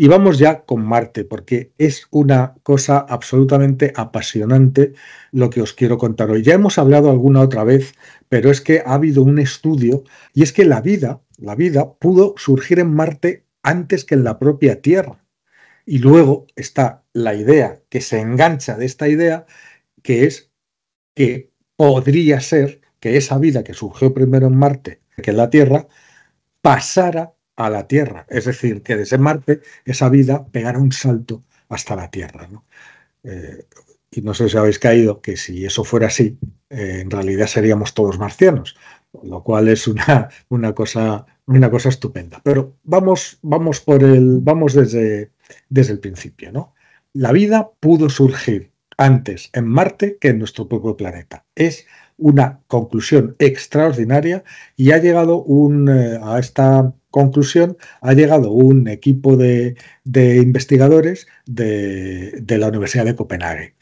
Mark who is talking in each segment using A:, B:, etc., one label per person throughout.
A: Y vamos ya con Marte, porque es una cosa absolutamente apasionante lo que os quiero contar hoy. Ya hemos hablado alguna otra vez, pero es que ha habido un estudio y es que la vida, la vida pudo surgir en Marte antes que en la propia Tierra. Y luego está la idea que se engancha de esta idea, que es que podría ser que esa vida que surgió primero en Marte que en la Tierra pasara a la Tierra. Es decir, que desde Marte esa vida pegará un salto hasta la Tierra. Eh, y no sé si habéis caído que si eso fuera así, eh, en realidad seríamos todos marcianos, lo cual es una, una, cosa, una cosa estupenda. Pero vamos, vamos, por el, vamos desde, desde el principio. ¿no? La vida pudo surgir antes en Marte que en nuestro propio planeta. Es una conclusión extraordinaria y ha llegado un, eh, a esta conclusión ha llegado un equipo de, investigadores de, la Universidad de Copenhague.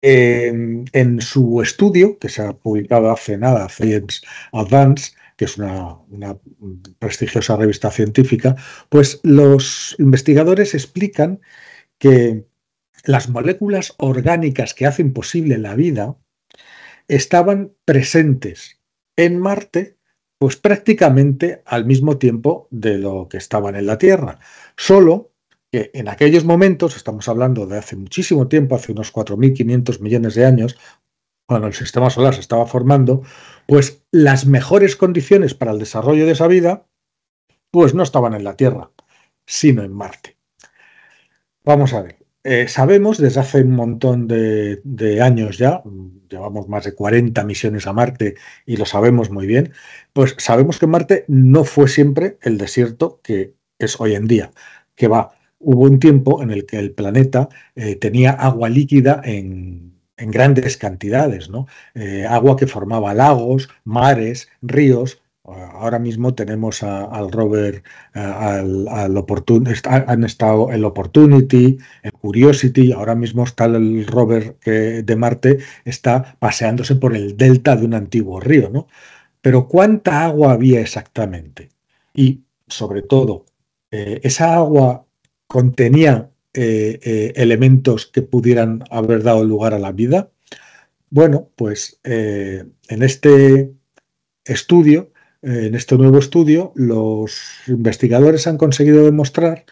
A: En, su estudio, que se ha publicado hace nada, Science Advance, que es una, una prestigiosa revista científica, pues los investigadores explican que las moléculas orgánicas que hacen posible la vida estaban presentes en Marte pues prácticamente al mismo tiempo de lo que estaban en la Tierra. Solo que en aquellos momentos, estamos hablando de hace muchísimo tiempo, hace unos 4.500 millones de años, cuando el sistema solar se estaba formando, pues las mejores condiciones para el desarrollo de esa vida, pues no estaban en la Tierra, sino en Marte. Vamos a ver. Eh, sabemos desde hace un montón de, años ya, llevamos más de 40 misiones a Marte y lo sabemos muy bien, pues sabemos que Marte no fue siempre el desierto que es hoy en día, que va. Hubo un tiempo en el que el planeta eh, tenía agua líquida en, grandes cantidades, ¿no? Eh, agua que formaba lagos, mares, ríos, Ahora mismo tenemos al rover, eh, al, han estado el Opportunity, el Curiosity, ahora mismo está el rover de Marte, está paseándose por el delta de un antiguo río, ¿no? Pero ¿cuánta agua había exactamente? Y sobre todo, eh, ¿esa agua contenía eh, elementos que pudieran haber dado lugar a la vida? Bueno, pues en este estudio en este nuevo estudio, los investigadores han conseguido demostrar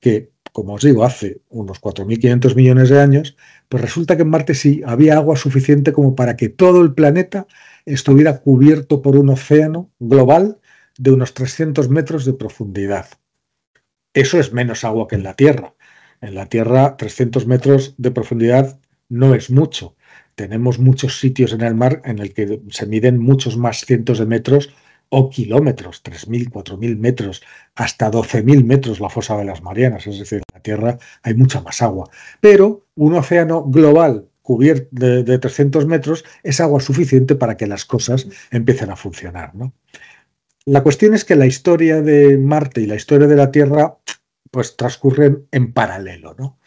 A: que, como os digo, hace unos 4.500 millones de años, pues resulta que en Marte sí había agua suficiente como para que todo el planeta estuviera cubierto por un océano global de unos 300 metros de profundidad. Eso es menos agua que en la Tierra. En la Tierra 300 metros de profundidad no es mucho. Tenemos muchos sitios en el mar en el que se miden muchos más cientos de metros o kilómetros, 3.000, 4.000 metros, hasta 12.000 metros la fosa de las Marianas, es decir, en la Tierra hay mucha más agua. Pero un océano global cubierto de, 300 metros es agua suficiente para que las cosas empiecen a funcionar. ¿no? La cuestión es que la historia de Marte y la historia de la Tierra pues transcurren en paralelo. ¿no?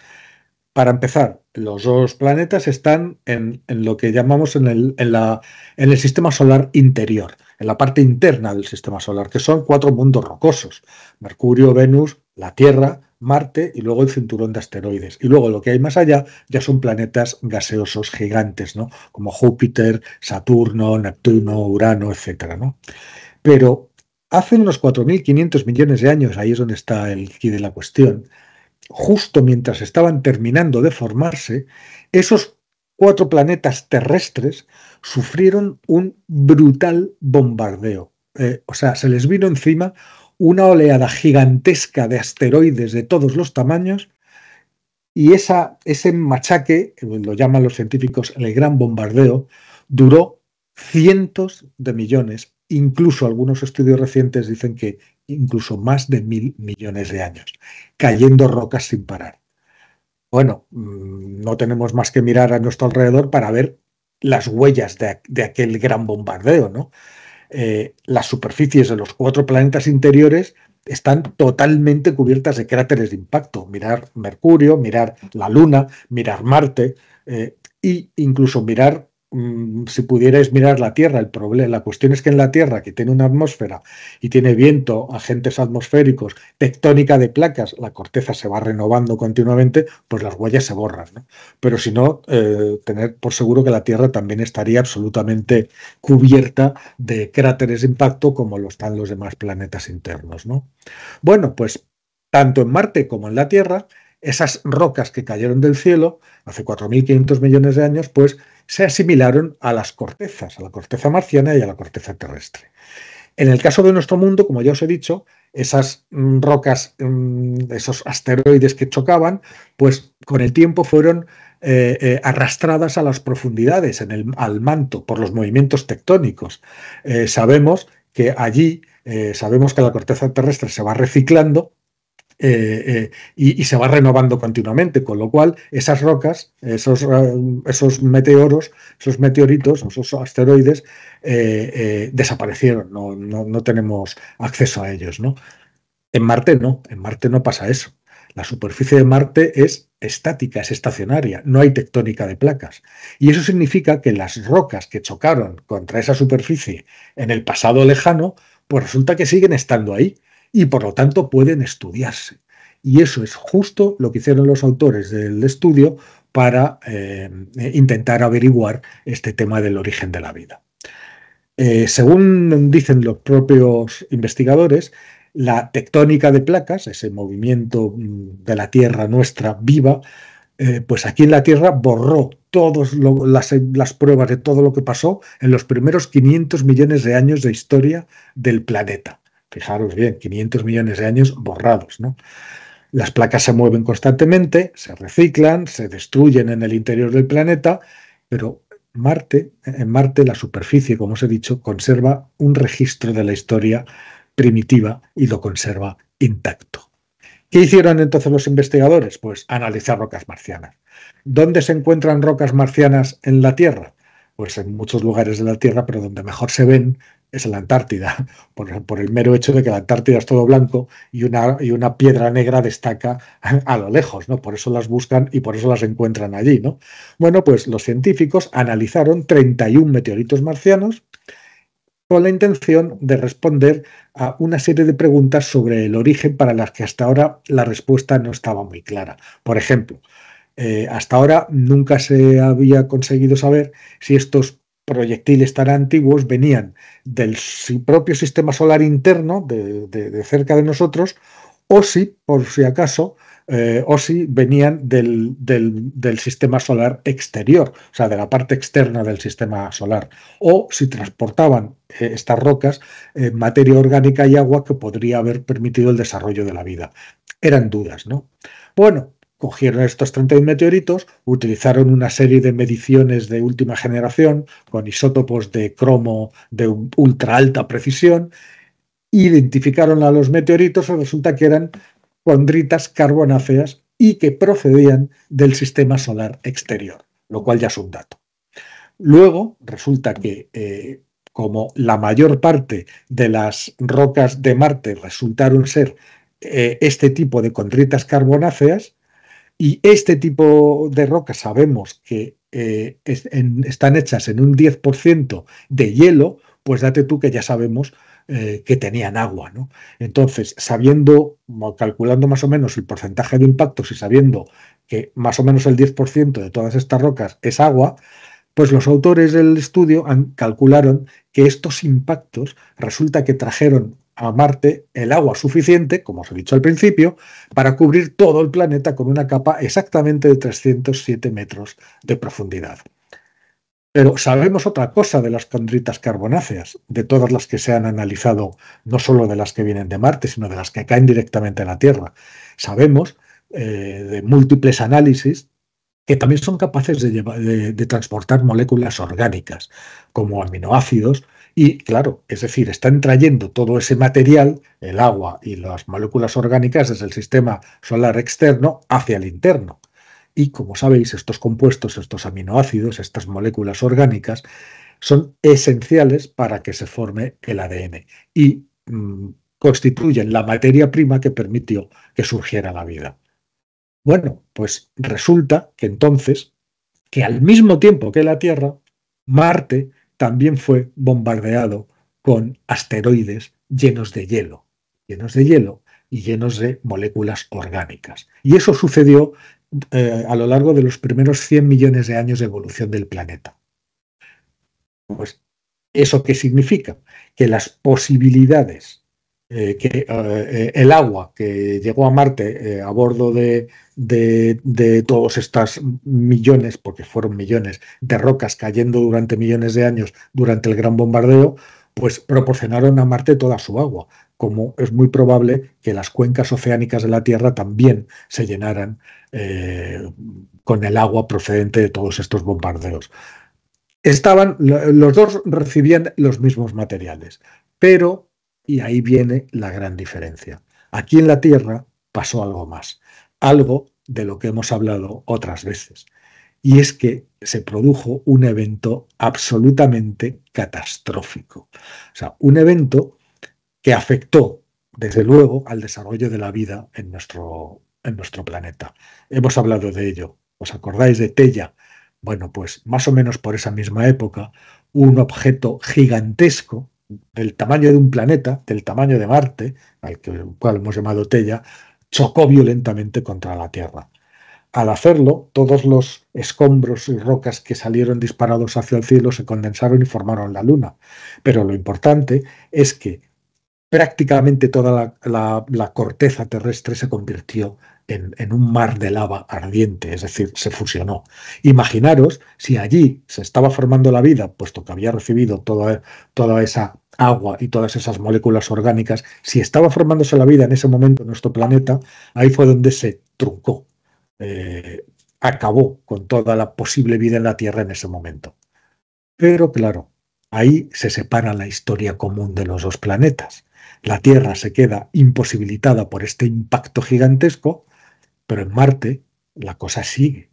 A: para empezar, los dos planetas están en, lo que llamamos en el, la, en el, sistema solar interior, en la parte interna del sistema solar, que son cuatro mundos rocosos, Mercurio, Venus, la Tierra, Marte y luego el cinturón de asteroides. Y luego lo que hay más allá ya son planetas gaseosos gigantes, ¿no? como Júpiter, Saturno, Neptuno, Urano, etc. ¿no? Pero hace unos 4.500 millones de años, ahí es donde está el quid de la cuestión, justo mientras estaban terminando de formarse, esos cuatro planetas terrestres sufrieron un brutal bombardeo. Eh, o sea, se les vino encima una oleada gigantesca de asteroides de todos los tamaños y esa, ese machaque, eh, lo llaman los científicos el gran bombardeo, duró cientos de millones, incluso algunos estudios recientes dicen que incluso más de mil millones de años, cayendo rocas sin parar. Bueno, mm, no tenemos más que mirar a nuestro alrededor para ver las huellas de, aquel gran bombardeo, ¿no? Eh, las superficies de los cuatro planetas interiores están totalmente cubiertas de cráteres de impacto. Mirar Mercurio, mirar la Luna, mirar Marte e incluso mirar Mm, si pudierais mirar la Tierra, el problema, la cuestión es que en la Tierra, que tiene una atmósfera y tiene viento, agentes atmosféricos, tectónica de placas, la corteza se va renovando continuamente, pues las huellas se borran. Pero si no, eh, tener por seguro que la Tierra también estaría absolutamente cubierta de cráteres de impacto como lo están los demás planetas internos. Bueno, pues tanto en Marte como en la Tierra, esas rocas que cayeron del cielo hace 4.500 millones de años, pues se asimilaron a las cortezas, a la corteza marciana y a la corteza terrestre. En el caso de nuestro mundo, como ya os he dicho, esas mm, rocas, mm, esos asteroides que chocaban, pues con el tiempo fueron eh, eh, arrastradas a las profundidades, en el, al manto, por los movimientos tectónicos. Eh, sabemos que allí, sabemos que la corteza terrestre se va reciclando eh, eh, y, se va renovando continuamente, con lo cual esas rocas, esos, eh, meteoros, esos meteoritos, esos asteroides, desaparecieron, no, tenemos acceso a ellos. ¿no? En Marte no, en Marte no pasa eso. La superficie de Marte es estática, es estacionaria, no hay tectónica de placas. Y eso significa que las rocas que chocaron contra esa superficie en el pasado lejano, pues resulta que siguen estando ahí y por lo tanto pueden estudiarse. Y eso es justo lo que hicieron los autores del estudio para eh, intentar averiguar este tema del origen de la vida. Eh, según dicen los propios investigadores, la tectónica de placas, ese movimiento mm, de la Tierra nuestra viva, eh, pues aquí en la Tierra borró todas las pruebas de todo lo que pasó en los primeros 500 millones de años de historia del planeta. Fijaros bien, 500 millones de años borrados, ¿no? Las placas se mueven constantemente, se reciclan, se destruyen en el interior del planeta, pero Marte, en Marte la superficie, como os he dicho, conserva un registro de la historia primitiva y lo conserva intacto. ¿Qué hicieron entonces los investigadores? Pues analizar rocas marcianas. ¿Dónde se encuentran rocas marcianas en la Tierra? Pues en muchos lugares de la Tierra, pero donde mejor se ven es la Antártida, por, el mero hecho de que la Antártida es todo blanco y una, y una piedra negra destaca a lo lejos, ¿no? Por eso las buscan y por eso las encuentran allí, ¿no? Bueno, pues los científicos analizaron 31 meteoritos marcianos con la intención de responder a una serie de preguntas sobre el origen para las que hasta ahora la respuesta no estaba muy clara. Por ejemplo, eh, hasta ahora nunca se había conseguido saber si estos proyectiles tan antiguos venían del propio sistema solar interno, de, cerca de nosotros, o si, por si acaso, eh, o si venían del, sistema solar exterior, o sea, de la parte externa del sistema solar, o si transportaban eh, estas rocas materia orgánica y agua que podría haber permitido el desarrollo de la vida. Eran dudas, ¿no? Bueno, cogieron estos 31 meteoritos, utilizaron una serie de mediciones de última generación con isótopos de cromo de ultra alta precisión, identificaron a los meteoritos y resulta que eran condritas carbonáceas y que procedían del sistema solar exterior, lo cual ya es un dato. Luego resulta que eh, como la mayor parte de las rocas de Marte resultaron ser eh, este tipo de condritas carbonáceas, y este tipo de rocas sabemos que eh, están hechas en un 10% de hielo, pues date tú que ya sabemos eh, que tenían agua. ¿no? Entonces, sabiendo, calculando más o menos el porcentaje de impactos y sabiendo que más o menos el 10% de todas estas rocas es agua, pues los autores del estudio han, calcularon que estos impactos resulta que trajeron a Marte el agua suficiente, como os he dicho al principio, para cubrir todo el planeta con una capa exactamente de 307 metros de profundidad. Pero sabemos otra cosa de las condritas carbonáceas, de todas las que se han analizado, no solo de las que vienen de Marte, sino de las que caen directamente a la Tierra. Sabemos eh, de múltiples análisis que también son capaces de transportar moléculas orgánicas, como aminoácidos, y claro, es decir, están trayendo todo ese material, el agua y las moléculas orgánicas desde el sistema solar externo hacia el interno. Y como sabéis, estos compuestos, estos aminoácidos, estas moléculas orgánicas, son esenciales para que se forme el ADN y mm, constituyen la materia prima que permitió que surgiera la vida. Bueno, pues resulta que entonces, que al mismo tiempo que la Tierra, Marte también fue bombardeado con asteroides llenos de hielo, llenos de hielo y llenos de moléculas orgánicas. Y eso sucedió eh, a lo largo de los primeros 100 millones de años de evolución del planeta. Pues, ¿eso qué significa? Que las posibilidades eh, que, eh, eh, el agua que llegó a Marte a bordo de, de, todos estos millones, porque fueron millones, de rocas cayendo durante millones de años durante el gran bombardeo, pues proporcionaron a Marte toda su agua, como es muy probable que las cuencas oceánicas de la Tierra también se llenaran con el agua procedente de todos estos bombardeos. Estaban, los dos recibían los mismos materiales, pero y ahí viene la gran diferencia. Aquí en la Tierra pasó algo más, algo de lo que hemos hablado otras veces. Y es que se produjo un evento absolutamente catastrófico. O sea, un evento que afectó, desde luego, al desarrollo de la vida en nuestro, en nuestro planeta. Hemos hablado de ello. ¿Os acordáis de Tella? Bueno, pues más o menos por esa misma época, un objeto gigantesco del tamaño de un planeta, del tamaño de Marte, al cual hemos llamado Tella, chocó violentamente contra la Tierra. Al hacerlo, todos los escombros y rocas que salieron disparados hacia el cielo se condensaron y formaron la Luna. Pero lo importante es que prácticamente toda la, la corteza terrestre se convirtió en, un mar de lava ardiente, es decir, se fusionó. Imaginaros si allí se estaba formando la vida, puesto que había recibido toda, esa agua y todas esas moléculas orgánicas, si estaba formándose la vida en ese momento en nuestro planeta, ahí fue donde se truncó, eh, acabó con toda la posible vida en la Tierra en ese momento. Pero claro, ahí se separa la historia común de los dos planetas. La Tierra se queda imposibilitada por este impacto gigantesco pero en Marte la cosa sigue.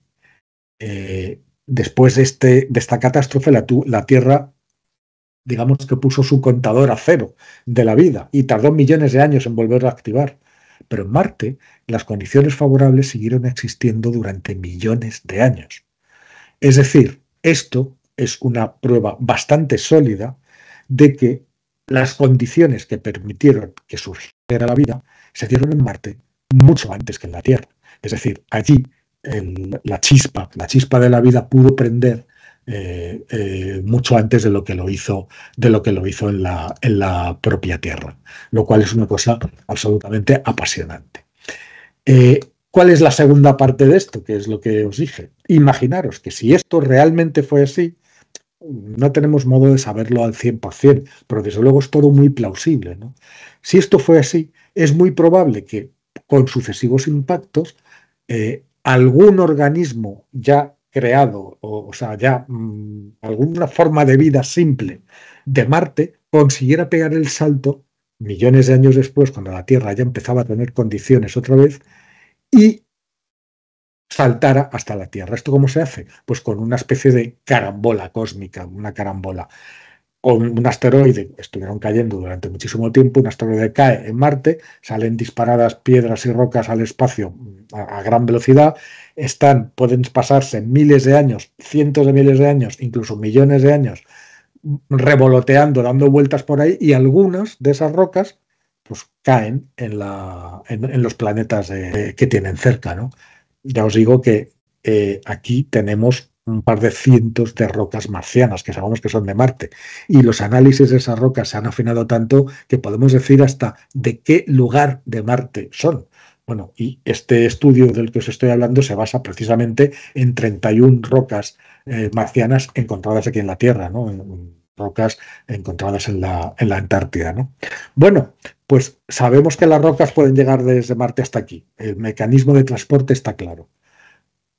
A: Eh, después de, este, esta catástrofe, la, Tierra, digamos que puso su contador a cero de la vida y tardó millones de años en volver a activar. Pero en Marte las condiciones favorables siguieron existiendo durante millones de años. Es decir, esto es una prueba bastante sólida de que las condiciones que permitieron que surgiera la vida se dieron en Marte mucho antes que en la Tierra. Es decir, allí en la chispa, la chispa de la vida pudo prender eh, eh, mucho antes de lo que lo hizo, de lo que lo hizo en la, en la propia tierra, lo cual es una cosa absolutamente apasionante. Eh, ¿Cuál es la segunda parte de esto? Que es lo que os dije. Imaginaros que si esto realmente fue así, no tenemos modo de saberlo al 100%, pero desde luego es todo muy plausible. Si esto fue así, es muy probable que con sucesivos impactos, eh, algún organismo ya creado, o, sea, ya mm, alguna forma de vida simple de Marte, consiguiera pegar el salto millones de años después, cuando la Tierra ya empezaba a tener condiciones otra vez, y saltara hasta la Tierra. ¿Esto cómo se hace? Pues con una especie de carambola cósmica, una carambola un asteroide, estuvieron cayendo durante muchísimo tiempo, un asteroide cae en Marte, salen disparadas piedras y rocas al espacio mm, a, gran velocidad, están, pueden pasarse miles de años, cientos de miles de años, incluso millones de años, mm, revoloteando, dando vueltas por ahí, y algunas de esas rocas pues caen en, la, en, los planetas eh, que tienen cerca. ¿no? Ya os digo que eh, aquí tenemos un par de cientos de rocas marcianas, que sabemos que son de Marte. Y los análisis de esas rocas se han afinado tanto que podemos decir hasta de qué lugar de Marte son. Bueno, y este estudio del que os estoy hablando se basa precisamente en 31 rocas eh, marcianas encontradas aquí en la Tierra, ¿no? rocas encontradas en la, en la Antártida. ¿no? Bueno, pues sabemos que las rocas pueden llegar desde Marte hasta aquí. El mecanismo de transporte está claro.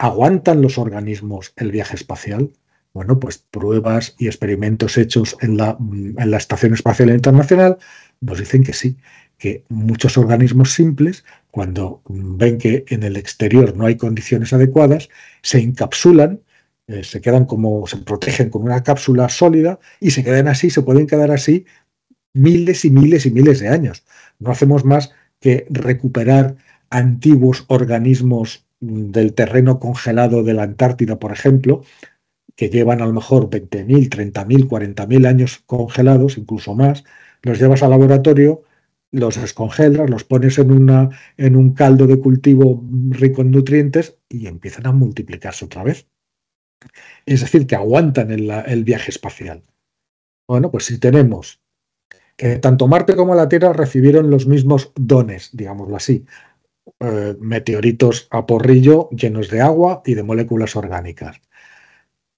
A: ¿Aguantan los organismos el viaje espacial? Bueno, pues pruebas y experimentos hechos en la, mm, Estación Espacial Internacional nos dicen que sí, que muchos organismos simples, cuando mm, ven que en el exterior no hay condiciones adecuadas, se encapsulan eh, se quedan como, se protegen con una cápsula sólida y se quedan así, se pueden quedar así miles y miles y miles de años. No hacemos más que recuperar antiguos organismos del terreno congelado de la Antártida, por ejemplo, que llevan a lo mejor 20.000, 30.000, 40.000 años congelados, incluso más, los llevas al laboratorio, los descongelas, los pones en, una, en un caldo de cultivo rico en nutrientes y empiezan a multiplicarse otra vez. Es decir, que aguantan el, el viaje espacial. Bueno, pues si tenemos que tanto Marte como la Tierra recibieron los mismos dones, digámoslo así, eh, meteoritos a porrillo llenos de agua y de moléculas orgánicas.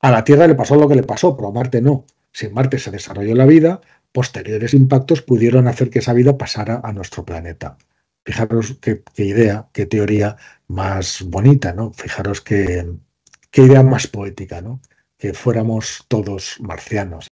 A: A la Tierra le pasó lo que le pasó, pero a Marte no. Si Marte se desarrolló la vida, posteriores impactos pudieron hacer que esa vida pasara a nuestro planeta. Fijaros qué, idea, qué teoría más bonita, ¿no? Fijaros qué, qué idea más poética, ¿no? Que fuéramos todos marcianos.